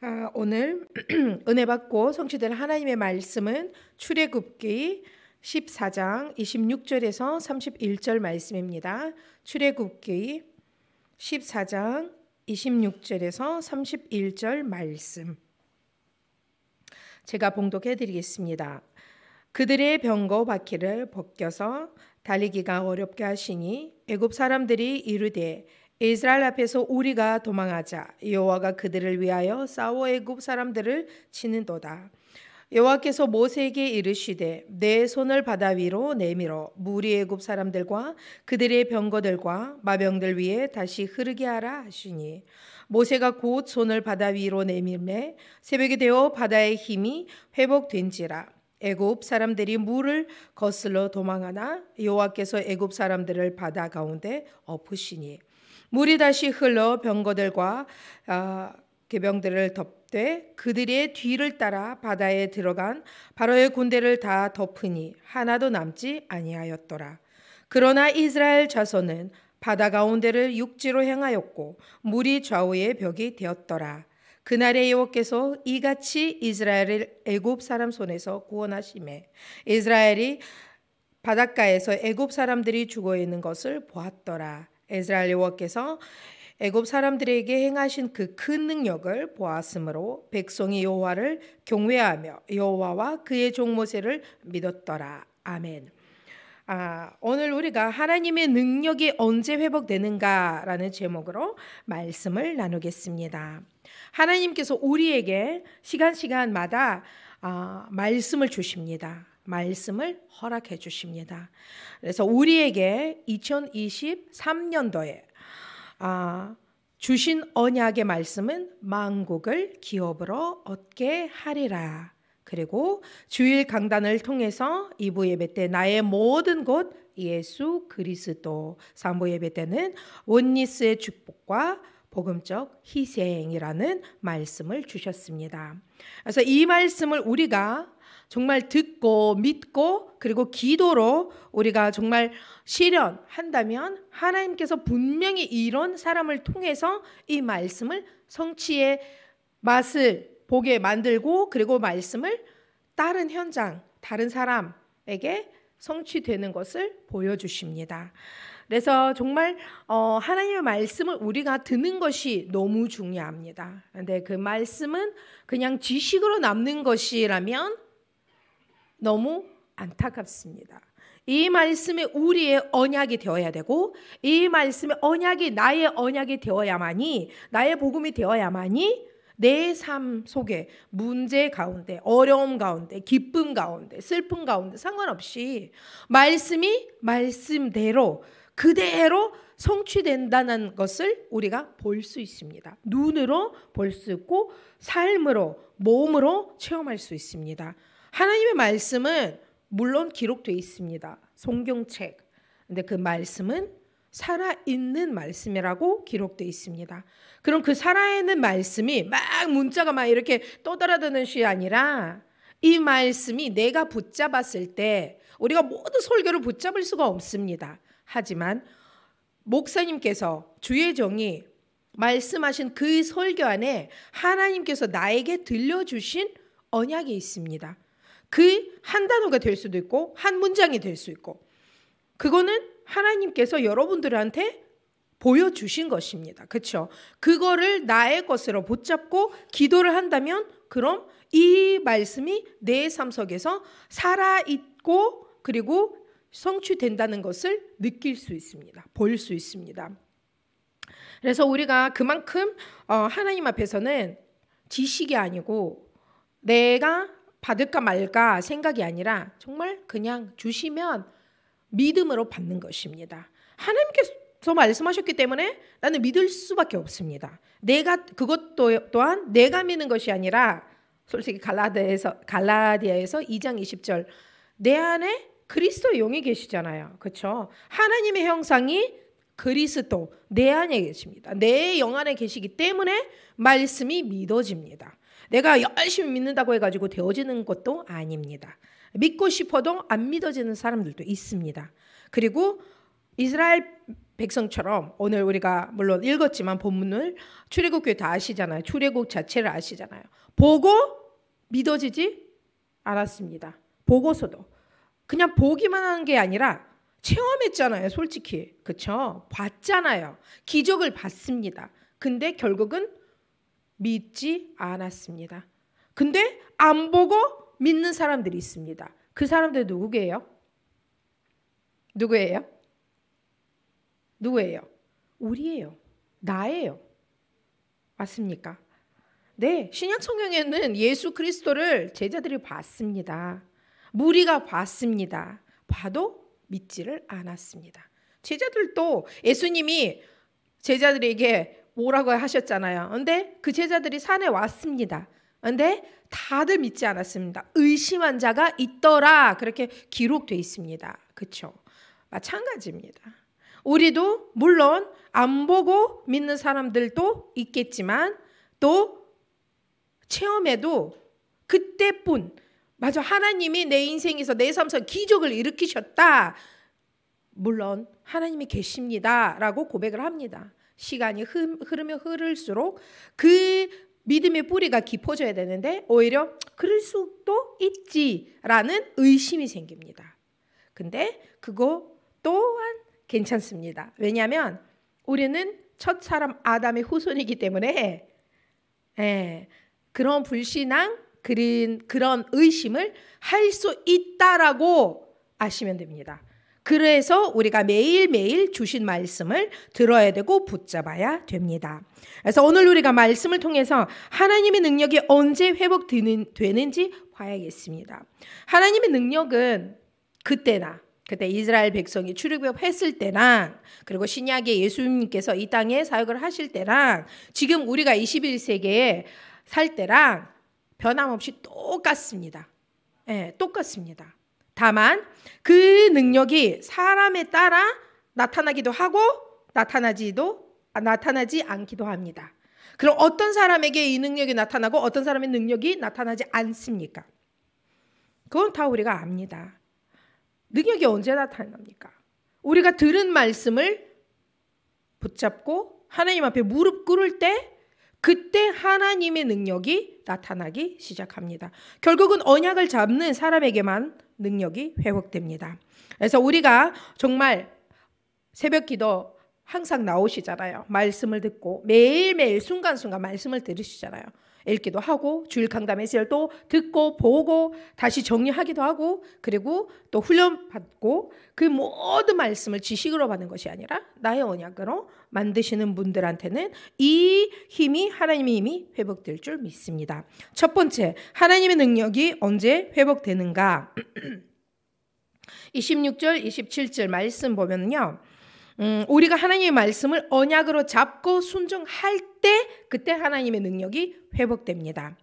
어, 오늘 은혜 받고 성취될 하나님의 말씀은 출애굽기 14장 26절에서 31절 말씀입니다. 출애굽기 14장 26절에서 31절 말씀. 제가 봉독해 드리겠습니다. 그들의 병거 바퀴를 벗겨서 달리기가 어렵게 하시니 애굽 사람들이 이르되 이스라엘 앞에서 우리가 도망하자 여호와가 그들을 위하여 싸워 애굽 사람들을 치는도다. 여호와께서 모세에게 이르시되 내 손을 바다 위로 내밀어 무리 애굽 사람들과 그들의 병거들과 마병들 위에 다시 흐르게 하라 하시니 모세가 곧 손을 바다 위로 내밀매 새벽이 되어 바다의 힘이 회복된지라 애굽 사람들이 물을 거슬러 도망하나 여호와께서 애굽 사람들을 바다 가운데 엎으시니 물이 다시 흘러 병거들과 개병들을 아, 덮되 그들의 뒤를 따라 바다에 들어간 바로의 군대를 다 덮으니 하나도 남지 아니하였더라. 그러나 이스라엘 자손은 바다 가운데를 육지로 행하였고 물이 좌우의 벽이 되었더라. 그날에 여호께서 이같이 이스라엘을 애굽 사람 손에서 구원하심에 이스라엘이 바닷가에서 애굽 사람들이 죽어 있는 것을 보았더라. 에스라엘 여호와께서 애굽 사람들에게 행하신 그 큰 능력을 보았으므로 백성이 여호와를 경외하며 여호와와 그의 종 모세를 믿었더라. 아멘. 아, 오늘 우리가 하나님의 능력이 언제 회복되는가라는 제목으로 말씀을 나누겠습니다. 하나님께서 우리에게 시간 시간마다 아, 말씀을 주십니다. 말씀을 허락해 주십니다. 그래서 우리에게 2023년도에 아, 주신 언약의 말씀은 만국을 기업으로 얻게 하리라. 그리고 주일 강단을 통해서 이부 예배 때 나의 모든 곳 예수 그리스도 삼부 예배 때는 원리스의 축복과 복음적 희생이라는 말씀을 주셨습니다. 그래서 이 말씀을 우리가 정말 듣고 믿고 그리고 기도로 우리가 정말 실현한다면 하나님께서 분명히 이런 사람을 통해서 이 말씀을 성취의 맛을 보게 만들고 그리고 말씀을 다른 현장, 다른 사람에게 성취되는 것을 보여주십니다. 그래서 정말 어, 하나님의 말씀을 우리가 듣는 것이 너무 중요합니다. 그런데그 말씀은 그냥 지식으로 남는 것이라면 너무 안타깝습니다. 이 말씀이 우리의 언약이 되어야 되고 이 말씀의 언약이 나의 언약이 되어야만이 나의 복음이 되어야만이 내 삶 속에 문제 가운데 어려움 가운데 기쁨 가운데 슬픔 가운데 상관없이 말씀이 말씀대로 그대로 성취된다는 것을 우리가 볼 수 있습니다. 눈으로 볼 수 있고 삶으로 몸으로 체험할 수 있습니다. 하나님의 말씀은 물론 기록돼 있습니다. 성경책. 근데 그 말씀은 살아있는 말씀이라고 기록돼 있습니다. 그럼 그 살아있는 말씀이 막 문자가 막 이렇게 떠돌아드는 시 아니라 이 말씀이 내가 붙잡았을 때 우리가 모두 설교를 붙잡을 수가 없습니다. 하지만 목사님께서 주의 정이 말씀하신 그 설교 안에 하나님께서 나에게 들려주신 언약이 있습니다. 그한 단어가 될 수도 있고 한 문장이 될 수 있고 그거는 하나님께서 여러분들한테 보여주신 것입니다. 그렇죠? 그거를 나의 것으로 붙잡고 기도를 한다면 그럼 이 말씀이 내 삶 속에서 살아 있고 그리고 성취된다는 것을 느낄 수 있습니다. 볼 수 있습니다. 그래서 우리가 그만큼 어, 하나님 앞에서는 지식이 아니고 내가 받을까 말까 생각이 아니라 정말 그냥 주시면 믿음으로 받는 것입니다. 하나님께서 말씀하셨기 때문에 나는 믿을 수밖에 없습니다. 내가 그것 또한 내가 믿는 것이 아니라 솔직히 갈라디아에서 갈라디아에서 2장 20절 내 안에 그리스도 영이 계시잖아요. 그렇죠? 하나님의 형상이 그리스도 내 안에 계십니다. 내영 안에 계시기 때문에 말씀이 믿어집니다. 내가 열심히 믿는다고 해가지고 되어지는 것도 아닙니다. 믿고 싶어도 안 믿어지는 사람들도 있습니다. 그리고 이스라엘 백성처럼 오늘 우리가 물론 읽었지만 본문을 출애굽교회 다 아시잖아요. 출애굽 자체를 아시잖아요. 보고 믿어지지 않았습니다. 보고서도 그냥 보기만 하는 게 아니라 체험했잖아요. 솔직히 그쵸? 봤잖아요. 기적을 봤습니다. 근데 결국은 믿지 않았습니다. 근데 안 보고 믿는 사람들이 있습니다. 그 사람들 누구예요? 누구예요? 누구예요? 우리예요. 나예요. 맞습니까? 네, 신약 성경에는 예수 그리스도를 제자들이 봤습니다. 무리가 봤습니다. 봐도 믿지를 않았습니다. 제자들도 예수님이 제자들에게 오라고 하셨잖아요. 근데 그 제자들이 산에 왔습니다. 근데 다들 믿지 않았습니다. 의심한 자가 있더라. 그렇게 기록돼 있습니다. 그쵸 마찬가지입니다. 우리도 물론 안 보고 믿는 사람들도 있겠지만 또체험에도 그때뿐 맞아 하나님이 내 인생에서 내 삶에서 기적을 일으키셨다. 물론 하나님이 계십니다라고 고백을 합니다. 시간이 흐르면 흐를수록 그 믿음의 뿌리가 깊어져야 되는데 오히려 그럴 수도 있지라는 의심이 생깁니다. 근데 그거 또한 괜찮습니다. 왜냐하면 우리는 첫 사람 아담의 후손이기 때문에 예, 그런 불신앙, 그런, 그런 의심을 할 수 있다라고 아시면 됩니다. 그래서 우리가 매일매일 주신 말씀을 들어야 되고 붙잡아야 됩니다. 그래서 오늘 우리가 말씀을 통해서 하나님의 능력이 언제 회복되는지 봐야겠습니다. 하나님의 능력은 그때나 그때 이스라엘 백성이 출애 했을 때랑 그리고 신약의 예수님께서 이 땅에 사역을 하실 때랑 지금 우리가 21세기에 살 때랑 변함없이 똑같습니다. 예, 똑같습니다. 다만 그 능력이 사람에 따라 나타나기도 하고 나타나지도 나타나지 않기도 합니다. 그럼 어떤 사람에게 이 능력이 나타나고 어떤 사람의 능력이 나타나지 않습니까? 그건 다 우리가 압니다. 능력이 언제 나타납니까? 우리가 들은 말씀을 붙잡고 하나님 앞에 무릎 꿇을 때 그때 하나님의 능력이 나타나기 시작합니다. 결국은 언약을 잡는 사람에게만 능력이 회복됩니다. 그래서 우리가 정말 새벽 기도 항상 나오시잖아요. 말씀을 듣고 매일매일 순간순간 말씀을 들으시잖아요. 읽기도 하고 주일 강담 시셀도 듣고 보고 다시 정리하기도 하고 그리고 또 훈련 받고 그 모든 말씀을 지식으로 받는 것이 아니라 나의 언약으로 만드시는 분들한테는 이 힘이 하나님의 힘이 회복될 줄 믿습니다. 첫 번째 하나님의 능력이 언제 회복되는가? 26절 27절 말씀 보면요. 음, 우리가 하나님의 말씀을 언약으로 잡고 순종할 때 그때 하나님의 능력이 회복됩니다.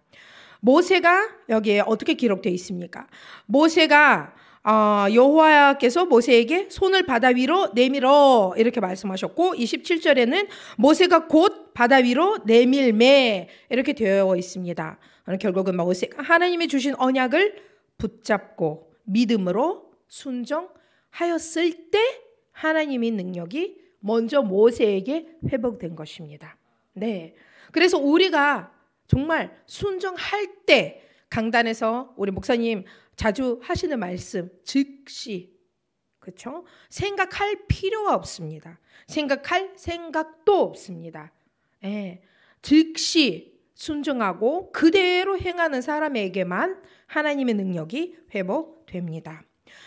모세가 여기에 어떻게 기록되어 있습니까? 모세가 어, 여호와께서 모세에게 손을 바다 위로 내밀어 이렇게 말씀하셨고 27절에는 모세가 곧 바다 위로 내밀매 이렇게 되어 있습니다. 결국은 모세가 하나님이 주신 언약을 붙잡고 믿음으로 순종하였을 때 하나님의 능력이 먼저 모세에게 회복된 것입니다. 네. 그래서 우리가 정말 순종할 때 강단에서 우리 목사님 자주 하시는 말씀 즉시 그렇죠? 생각할 필요가 없습니다. 생각할 생각도 없습니다. 예. 즉시 순종하고 그대로 행하는 사람에게만 하나님의 능력이 회복됩니다.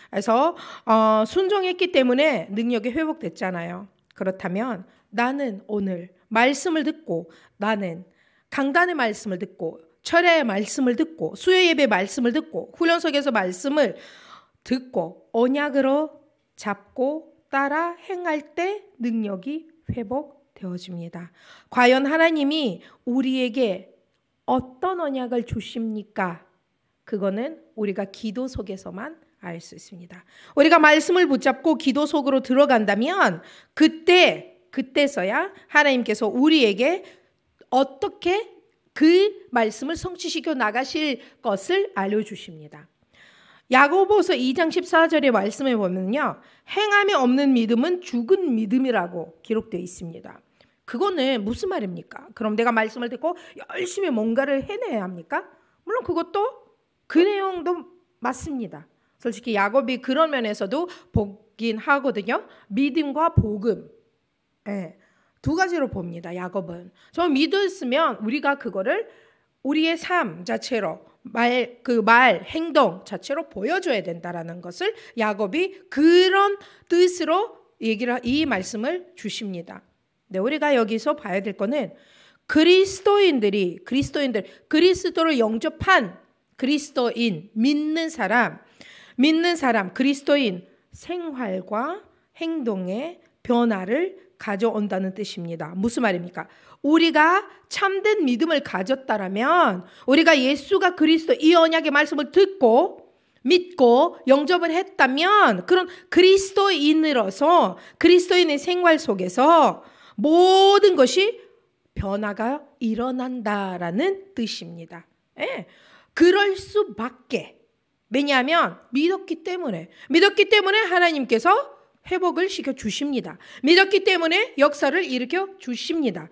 그래서 어, 순종했기 때문에 능력이 회복됐잖아요. 그렇다면 나는 오늘 말씀을 듣고 나는 강단의 말씀을 듣고 철의 말씀을 듣고 수요 예배 말씀을 듣고 훈련석에서 말씀을 듣고 언약으로 잡고 따라 행할 때 능력이 회복되어집니다. 과연 하나님이 우리에게 어떤 언약을 주십니까? 그거는 우리가 기도 속에서만 알수 있습니다. 우리가 말씀을 붙잡고 기도 속으로 들어간다면 그때 그때서야 하나님께서 우리에게 어떻게 그 말씀을 성취시켜 나가실 것을 알려 주십니다. 야고보서 2장 14절의 말씀에 보면요. 행함이 없는 믿음은 죽은 믿음이라고 기록되어 있습니다. 그거는 무슨 말입니까? 그럼 내가 말씀을 듣고 열심히 뭔가를 해내야 합니까? 물론 그것도 그 내용도 맞습니다. 솔직히 야곱이 그런 면에서도 보긴 하거든요. 믿음과 복음. 네. 두 가지로 봅니다. 야곱은. 저 믿었으면 우리가 그거를 우리의 삶 자체로 말, 그 말, 행동 자체로 보여줘야 된다라는 것을 야곱이 그런 뜻으로 얘기를, 이 말씀을 주십니다. 네, 우리가 여기서 봐야 될 거는 그리스도인들이, 그리스도인들, 그리스도를 영접한 그리스도인, 믿는 사람, 믿는 사람 그리스도인 생활과 행동의 변화를 가져온다는 뜻입니다. 무슨 말입니까? 우리가 참된 믿음을 가졌다라면 우리가 예수가 그리스도 이 언약의 말씀을 듣고 믿고 영접을 했다면 그런 그리스도인으로서 그리스도인의 생활 속에서 모든 것이 변화가 일어난다라는 뜻입니다. 예. 그럴 수밖에 왜냐하면 믿었기 때문에 믿었기 때문에 하나님께서 회복을 시켜 주십니다. 믿었기 때문에 역사를 일으켜 주십니다.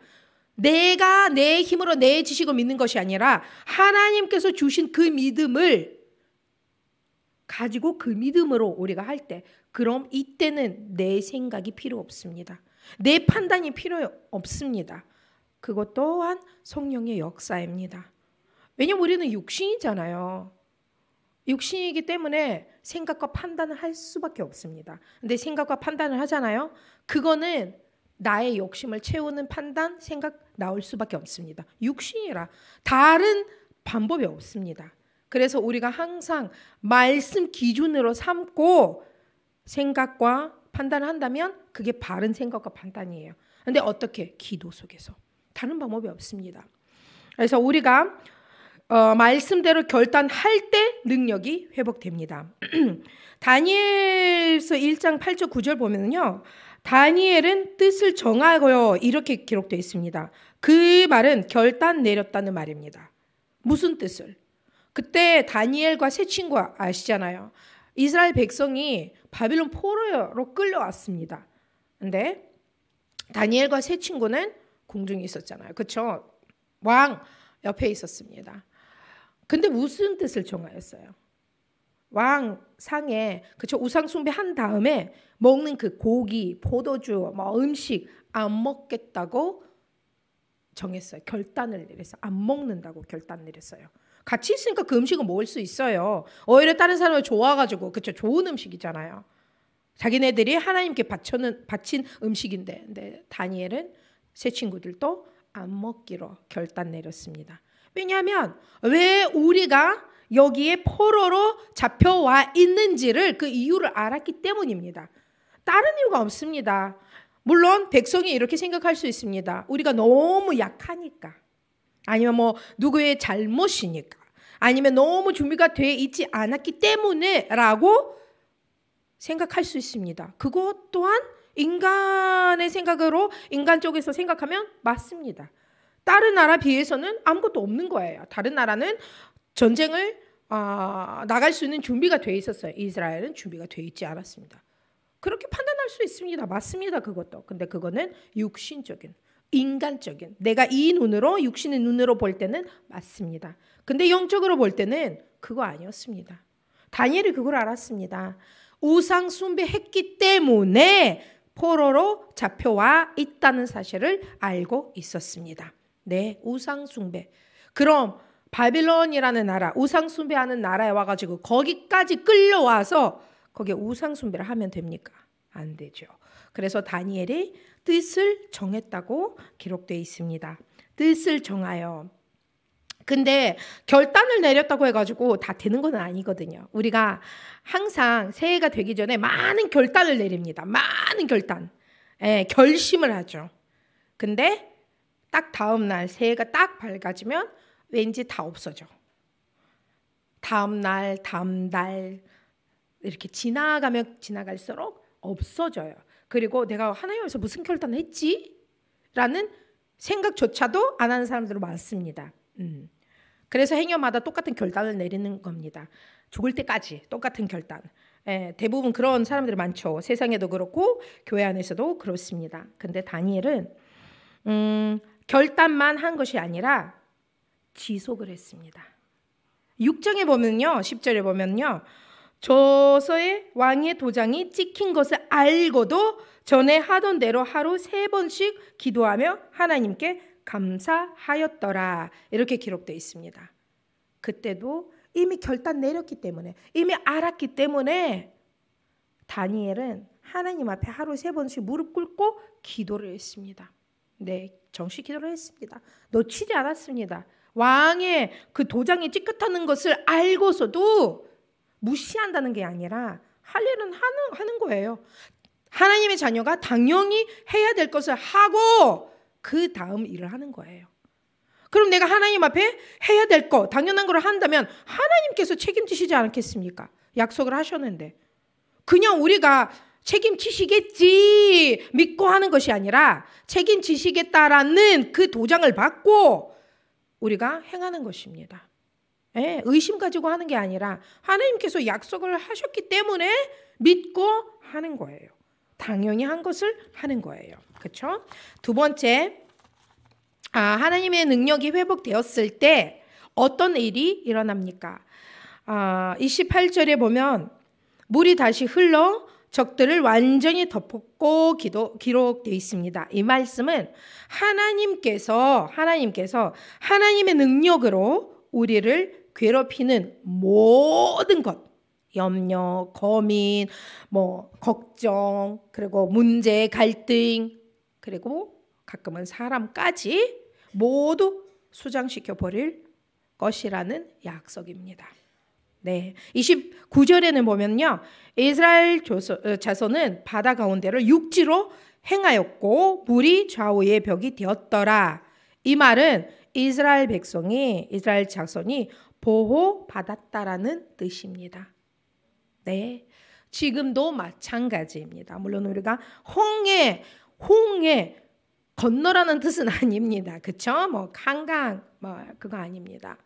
내가 내 힘으로 내 지식을 믿는 것이 아니라 하나님께서 주신 그 믿음을 가지고 그 믿음으로 우리가 할 때 그럼 이때는 내 생각이 필요 없습니다. 내 판단이 필요 없습니다. 그것 또한 성령의 역사입니다. 왜냐면 우리는 육신이잖아요. 육신이기 때문에 생각과 판단을 할 수밖에 없습니다. 근데 생각과 판단을 하잖아요. 그거는 나의 욕심을 채우는 판단, 생각 나올 수밖에 없습니다. 육신이라 다른 방법이 없습니다. 그래서 우리가 항상 말씀 기준으로 삼고 생각과 판단을 한다면 그게 바른 생각과 판단이에요. 근데 어떻게 기도 속에서 다른 방법이 없습니다. 그래서 우리가 어, 말씀대로 결단할 때 능력이 회복됩니다. 다니엘서 1장 8절 9절 보면요. 다니엘은 뜻을 정하고요. 이렇게 기록되어 있습니다. 그 말은 결단 내렸다는 말입니다. 무슨 뜻을? 그때 다니엘과 세 친구 아시잖아요. 이스라엘 백성이 바빌론 포로로 끌려왔습니다. 근데 다니엘과 세 친구는 공중에 있었잖아요. 그쵸? 왕 옆에 있었습니다. 근데 무슨 뜻을 정하였어요? 왕 상에 그쵸 우상 숭배한 다음에 먹는 그 고기, 포도주, 뭐 음식 안 먹겠다고 정했어요. 결단을 내렸어안 먹는다고 결단 내렸어요. 같이 있으니까 그 음식은 먹을 수 있어요. 오히려 다른 사람을 좋아가지고 그쵸 좋은 음식이잖아요. 자기네들이 하나님께 바쳐는, 바친 음식인데 근데 다니엘은 세 친구들도 안 먹기로 결단 내렸습니다. 왜냐하면 왜 우리가 여기에 포로로 잡혀와 있는지를 그 이유를 알았기 때문입니다. 다른 이유가 없습니다. 물론 백성이 이렇게 생각할 수 있습니다. 우리가 너무 약하니까. 아니면 뭐 누구의 잘못이니까. 아니면 너무 준비가 돼 있지 않았기 때문에라고 생각할 수 있습니다. 그것 또한 인간의 생각으로 인간 쪽에서 생각하면 맞습니다. 다른 나라 비해서는 아무것도 없는 거예요. 다른 나라는 전쟁을 어, 나갈 수 있는 준비가 돼 있었어요. 이스라엘은 준비가 돼 있지 않았습니다. 그렇게 판단할 수 있습니다. 맞습니다. 그것도. 근데 그거는 육신적인, 인간적인. 내가 이 눈으로 육신의 눈으로 볼 때는 맞습니다. 근데 영적으로 볼 때는 그거 아니었습니다. 다니엘이 그걸 알았습니다. 우상 숭배했기 때문에 포로로 잡혀와 있다는 사실을 알고 있었습니다. 네, 우상 숭배. 그럼 바빌론이라는 나라, 우상 숭배하는 나라에 와가지고 거기까지 끌려와서 거기에 우상 숭배를 하면 됩니까? 안 되죠. 그래서 다니엘이 뜻을 정했다고 기록되어 있습니다. 뜻을 정하여. 근데 결단을 내렸다고 해가지고 다 되는 건 아니거든요. 우리가 항상 새해가 되기 전에 많은 결단을 내립니다. 많은 결단. 예, 결심을 하죠. 근데 딱 다음 날 새해가 딱 밝아지면 왠지 다 없어져. 다음 날, 다음 달 이렇게 지나가면 지나갈수록 없어져요. 그리고 내가 하나님에서 무슨 결단을 했지? 라는 생각조차도 안 하는 사람들도 많습니다. 음. 그래서 행여마다 똑같은 결단을 내리는 겁니다. 죽을 때까지 똑같은 결단. 예, 대부분 그런 사람들이 많죠. 세상에도 그렇고 교회 안에서도 그렇습니다. 근데 다니엘은 음, 결단만 한 것이 아니라 지속을 했습니다. 6장에 보면요. 10절에 보면요. 저서의 왕의 도장이 찍힌 것을 알고도 전에 하던 대로 하루 세 번씩 기도하며 하나님께 감사하였더라. 이렇게 기록되어 있습니다. 그때도 이미 결단 내렸기 때문에 이미 알았기 때문에 다니엘은 하나님 앞에 하루 세 번씩 무릎 꿇고 기도를 했습니다. 네, 정식 기도를 했습니다. 놓치지 않았습니다. 왕의 그 도장이 찌끗하는 것을 알고서도 무시한다는 게 아니라 할 일은 하는, 하는 거예요. 하나님의 자녀가 당연히 해야 될 것을 하고 그 다음 일을 하는 거예요. 그럼 내가 하나님 앞에 해야 될 거, 당연한 걸 한다면 하나님께서 책임지시지 않겠습니까? 약속을 하셨는데. 그냥 우리가 책임지시겠지 믿고 하는 것이 아니라 책임지시겠다라는 그 도장을 받고 우리가 행하는 것입니다. 예, 의심 가지고 하는 게 아니라 하나님께서 약속을 하셨기 때문에 믿고 하는 거예요. 당연히 한 것을 하는 거예요. 그렇죠? 두 번째, 아, 하나님의 능력이 회복되었을 때 어떤 일이 일어납니까? 아, 28절에 보면 물이 다시 흘러 적들을 완전히 덮었고 기도, 기록되어 있습니다. 이 말씀은 하나님께서 하나님께서 하나님의 능력으로 우리를 괴롭히는 모든 것 염려, 고민, 뭐 걱정, 그리고 문제, 갈등, 그리고 가끔은 사람까지 모두 수장시켜 버릴 것이라는 약속입니다. 네. 29절에는 보면요. 이스라엘 어, 자손은 바다 가운데를 육지로 행하였고 물이 좌우의 벽이 되었더라. 이 말은 이스라엘 백성이 이스라엘 자손이 보호받았다라는 뜻입니다. 네. 지금도 마찬가지입니다. 물론 우리가 홍해 홍해 건너라는 뜻은 아닙니다. 그쵸? 뭐, 한강, 뭐, 그거 아닙니다.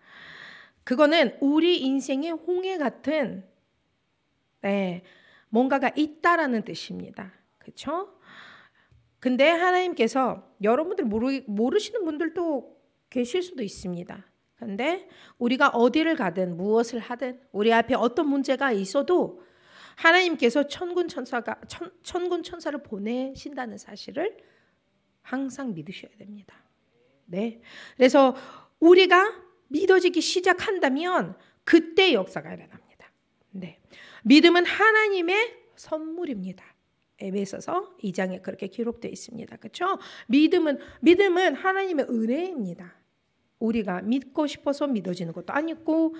그거는 우리 인생의 홍해 같은 네, 뭔가가 있다라는 뜻입니다. 그렇죠? 근데 하나님께서 여러분들 모르, 모르시는 분들도 계실 수도 있습니다. 근데 우리가 어디를 가든 무엇을 하든 우리 앞에 어떤 문제가 있어도 하나님께서 천군 천사가 천, 천군 천사를 보내신다는 사실을 항상 믿으셔야 됩니다. 네. 그래서 우리가 믿어지기 시작한다면 그때 역사가 일어납니다. 네. 믿음은 하나님의 선물입니다. 에베소서 2장에 그렇게 기록되어 있습니다. 그렇죠? 믿음은 믿음은 하나님의 은혜입니다. 우리가 믿고 싶어서 믿어지는 것도 아니고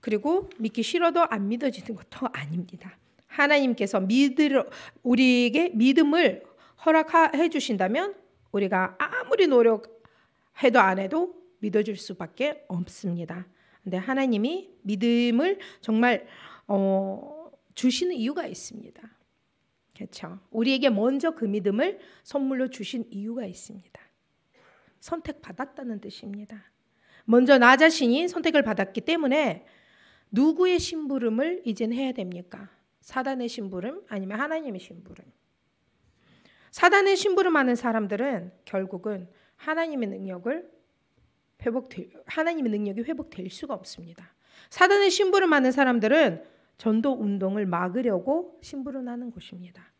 그리고 믿기 싫어도 안 믿어지는 것도 아닙니다. 하나님께서 믿으러 우리에게 믿음을 허락해 주신다면 우리가 아무리 노력해도 안 해도 믿어줄 수밖에 없습니다. 근데 하나님이 믿음을 정말 어, 주시는 이유가 있습니다. 그렇죠? 우리에게 먼저 그 믿음을 선물로 주신 이유가 있습니다. 선택받았다는 뜻입니다. 먼저 나 자신이 선택을 받았기 때문에 누구의 심부름을 이젠 해야 됩니까? 사단의 심부름 아니면 하나님의 심부름? 사단의 심부름하는 사람들은 결국은 하나님의 능력을 회복될 하나님의 능력이 회복될 수가 없습니다. 사단의 신부름 하는 사람들은 전도 운동을 막으려고 신부름하는 것입니다.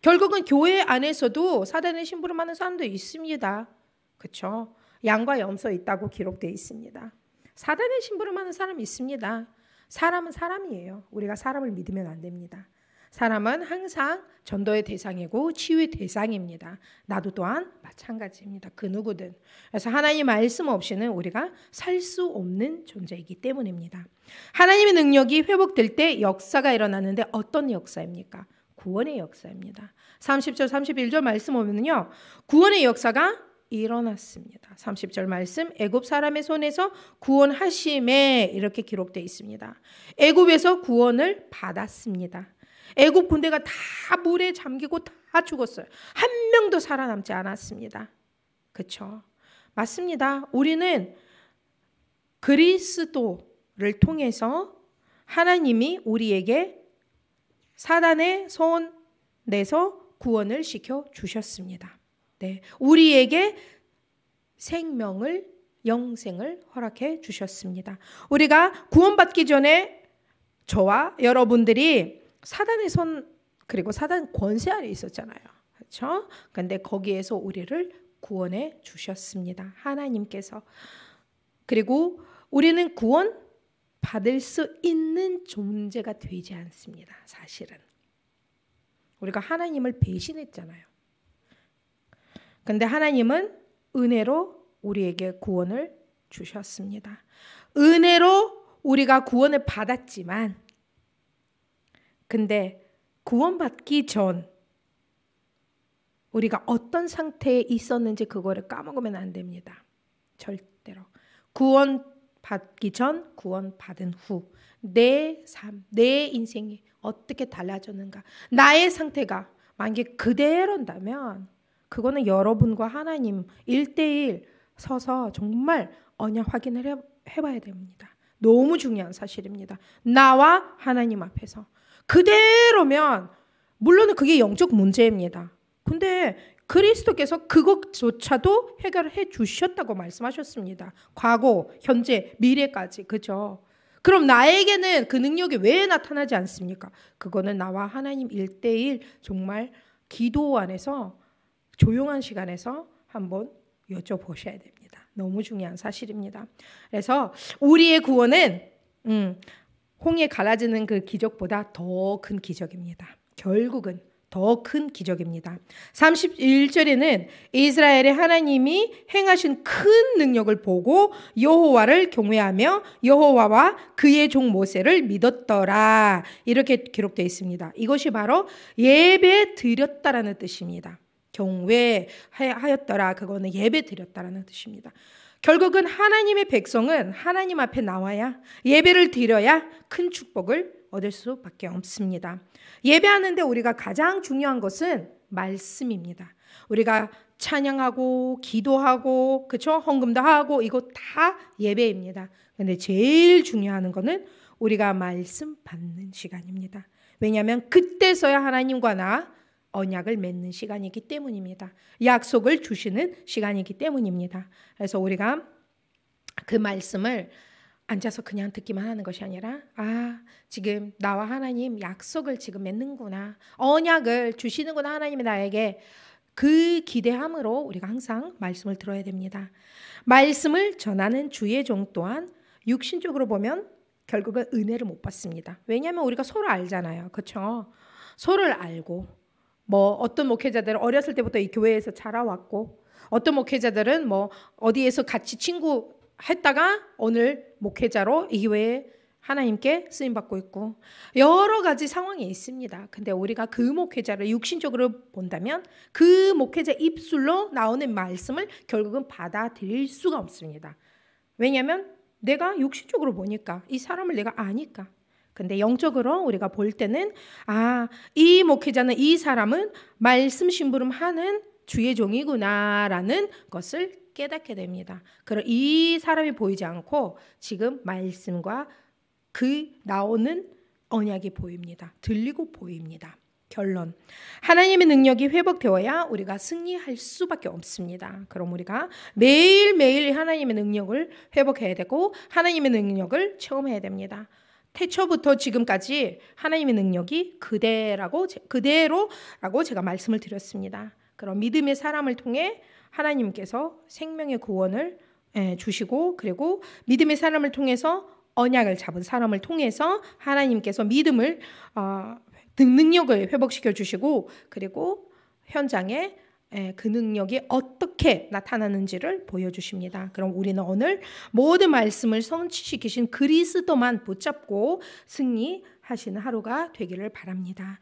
결국은 교회 안에서도 사단의 신부름하는 사람도 있습니다. 그렇죠? 양과 염소 있다고 기록되 있습니다. 사단의 신부름하는 사람 있습니다. 사람은 사람이에요. 우리가 사람을 믿으면 안 됩니다. 사람은 항상 전도의 대상이고 치유의 대상입니다. 나도 또한 마찬가지입니다. 그 누구든. 그래서 하나님 말씀 없이는 우리가 살 수 없는 존재이기 때문입니다. 하나님의 능력이 회복될 때 역사가 일어나는데 어떤 역사입니까? 구원의 역사입니다. 30절 31절 말씀 보면요. 구원의 역사가 일어났습니다. 30절 말씀 애굽 사람의 손에서 구원하심에 이렇게 기록되어 있습니다. 애굽에서 구원을 받았습니다. 애굽 군대가 다 물에 잠기고 다 죽었어요. 한 명도 살아남지 않았습니다. 그렇죠? 맞습니다. 우리는 그리스도를 통해서 하나님이 우리에게 사단의 손 내서 구원을 시켜 주셨습니다. 네. 우리에게 생명을 영생을 허락해 주셨습니다. 우리가 구원받기 전에 저와 여러분들이 사단의 손 그리고 사단 권세 아래 있었잖아요. 그렇죠? 근데 거기에서 우리를 구원해 주셨습니다. 하나님께서 그리고 우리는 구원 받을 수 있는 존재가 되지 않습니다. 사실은 우리가 하나님을 배신했잖아요. 근데 하나님은 은혜로 우리에게 구원을 주셨습니다. 은혜로 우리가 구원을 받았지만 근데 구원받기 전 우리가 어떤 상태에 있었는지 그거를 까먹으면 안 됩니다. 절대로. 구원 받기 전, 구원 받은 후, 내 삶, 내 인생이 어떻게 달라졌는가, 나의 상태가 만약 그대로다면, 그거는 여러분과 하나님 일대일 서서 정말 언약 확인을 해봐야 됩니다. 너무 중요한 사실입니다. 나와 하나님 앞에서. 그대로면 물론 그게 영적 문제입니다. 근데 그리스도께서 그것조차도 해결해 주셨다고 말씀하셨습니다. 과거, 현재, 미래까지. 그죠? 그럼 나에게는 그 능력이 왜 나타나지 않습니까? 그거는 나와 하나님 일대일 정말 기도 안에서 조용한 시간에서 한번 여쭤보셔야 됩니다. 너무 중요한 사실입니다. 그래서 우리의 구원은 음, 홍해 갈라지는 그 기적보다 더 큰 기적입니다. 결국은 더 큰 기적입니다. 31절에는 이스라엘의 하나님이 행하신 큰 능력을 보고 여호와를 경외하며 여호와와 그의 종 모세를 믿었더라. 이렇게 기록되어 있습니다. 이것이 바로 예배 드렸다라는 뜻입니다. 경외하였더라. 그거는 예배 드렸다라는 뜻입니다. 결국은 하나님의 백성은 하나님 앞에 나와야 예배를 드려야 큰 축복을 얻을 수밖에 없습니다. 예배하는데 우리가 가장 중요한 것은 말씀입니다. 우리가 찬양하고 기도하고 그쵸 헌금도 하고 이거 다 예배입니다. 근데 제일 중요한 거는 우리가 말씀 받는 시간입니다. 왜냐하면 그때서야 하나님과 나 언약을 맺는 시간이기 때문입니다. 약속을 주시는 시간이기 때문입니다. 그래서 우리가 그 말씀을 앉아서 그냥 듣기만 하는 것이 아니라 아 지금 나와 하나님 약속을 지금 맺는구나 언약을 주시는구나 하나님이 나에게 그 기대함으로 우리가 항상 말씀을 들어야 됩니다. 말씀을 전하는 주의 종 또한 육신적으로 보면 결국은 은혜를 못 받습니다. 왜냐하면 우리가 서로 알잖아요, 그렇죠? 서로를 알고 뭐 어떤 목회자들은 어렸을 때부터 이 교회에서 자라왔고 어떤 목회자들은 뭐 어디에서 같이 친구 했다가 오늘 목회자로 이 교회에 하나님께 쓰임 받고 있고 여러 가지 상황이 있습니다. 근데 우리가 그 목회자를 육신적으로 본다면 그 목회자 입술로 나오는 말씀을 결국은 받아들일 수가 없습니다. 왜냐하면 내가 육신적으로 보니까 이 사람을 내가 아니까 근데 영적으로 우리가 볼 때는 아, 이 목회자는 이 사람은 말씀 심부름하는 주의 종이구나라는 것을 깨닫게 됩니다. 그럼 이 사람이 보이지 않고 지금 말씀과 그 나오는 언약이 보입니다. 들리고 보입니다. 결론. 하나님의 능력이 회복되어야 우리가 승리할 수밖에 없습니다. 그럼 우리가 매일매일 하나님의 능력을 회복해야 되고 하나님의 능력을 체험해야 됩니다. 태초부터 지금까지 하나님의 능력이 그대라고 그대로라고 제가 말씀을 드렸습니다. 그런 믿음의 사람을 통해 하나님께서 생명의 구원을 예, 주시고 그리고 믿음의 사람을 통해서 언약을 잡은 사람을 통해서 하나님께서 믿음을 어, 능력을 회복시켜 주시고 그리고 현장에 예, 그 능력이 어떻게 나타나는지를 보여주십니다. 그럼 우리는 오늘 모든 말씀을 성취시키신 그리스도만 붙잡고 승리하시는 하루가 되기를 바랍니다.